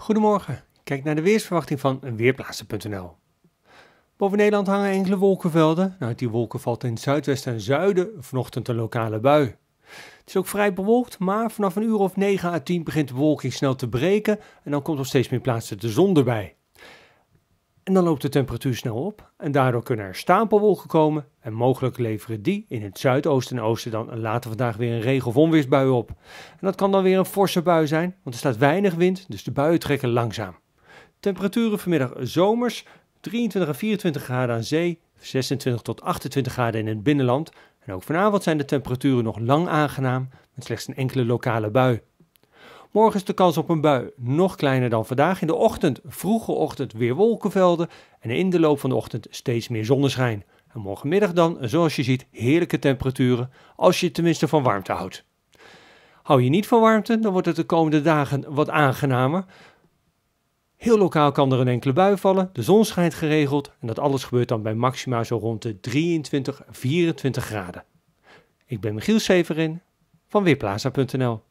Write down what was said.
Goedemorgen, kijk naar de weersverwachting van Weerplaatsen.nl. Boven Nederland hangen enkele wolkenvelden. Uit die wolken valt in het zuidwesten en zuiden vanochtend een lokale bui. Het is ook vrij bewolkt, maar vanaf een uur of 9 à 10 begint de bewolking snel te breken en dan komt op steeds meer plaatsen de zon erbij. En dan loopt de temperatuur snel op en daardoor kunnen er stapelwolken komen en mogelijk leveren die in het zuidoosten en oosten dan later vandaag weer een regen- of onweersbui op. En dat kan dan weer een forse bui zijn, want er staat weinig wind, dus de buien trekken langzaam. Temperaturen vanmiddag zomers 23 à 24 graden aan zee, 26 tot 28 graden in het binnenland. En ook vanavond zijn de temperaturen nog lang aangenaam met slechts een enkele lokale bui. Morgen is de kans op een bui nog kleiner dan vandaag. In de ochtend, vroege ochtend, weer wolkenvelden. En in de loop van de ochtend steeds meer zonneschijn. En morgenmiddag dan, zoals je ziet, heerlijke temperaturen. Als je tenminste van warmte houdt. Hou je niet van warmte, dan wordt het de komende dagen wat aangenamer. Heel lokaal kan er een enkele bui vallen, de zon schijnt geregeld en dat alles gebeurt dan bij maxima zo rond de 23, 24 graden. Ik ben Michiel Severin van Weerplaza.nl.